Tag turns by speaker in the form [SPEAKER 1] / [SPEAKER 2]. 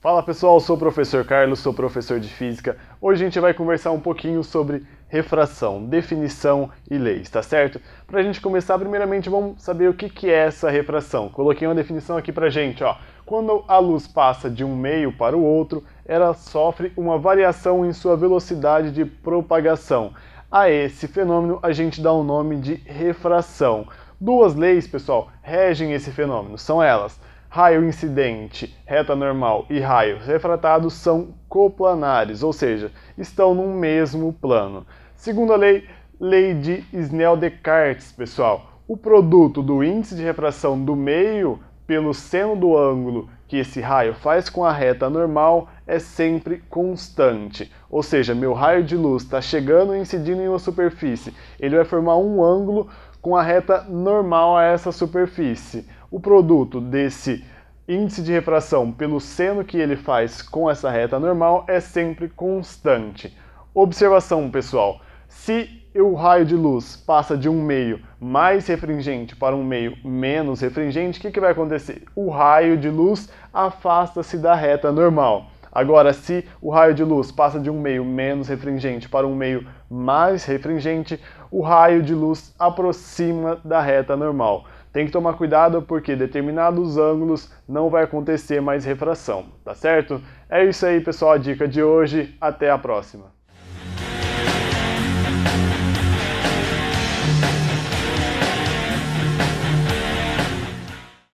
[SPEAKER 1] Fala pessoal, sou o professor Carlos, sou professor de física. Hoje a gente vai conversar um pouquinho sobre refração, definição e leis, tá certo? Para a gente começar, primeiramente vamos saber o que, que é essa refração. Coloquei uma definição aqui pra gente, ó. Quando a luz passa de um meio para o outro, ela sofre uma variação em sua velocidade de propagação. A esse fenômeno a gente dá o um nome de refração. Duas leis, pessoal, regem esse fenômeno, são elas Raio incidente, reta normal e raio refratado são coplanares, ou seja, estão no mesmo plano. Segunda lei, lei de Snell-Descartes, pessoal. O produto do índice de refração do meio pelo seno do ângulo que esse raio faz com a reta normal é sempre constante. Ou seja, meu raio de luz está chegando e incidindo em uma superfície. Ele vai formar um ângulo com a reta normal a essa superfície. O produto desse índice de refração pelo seno que ele faz com essa reta normal é sempre constante. Observação, pessoal. Se o raio de luz passa de um meio mais refringente para um meio menos refringente, o que, que vai acontecer? O raio de luz afasta-se da reta normal. Agora, se o raio de luz passa de um meio menos refringente para um meio mais refringente, o raio de luz aproxima da reta normal. Tem que tomar cuidado porque determinados ângulos não vai acontecer mais refração, tá certo? É isso aí, pessoal, a dica de hoje. Até a próxima.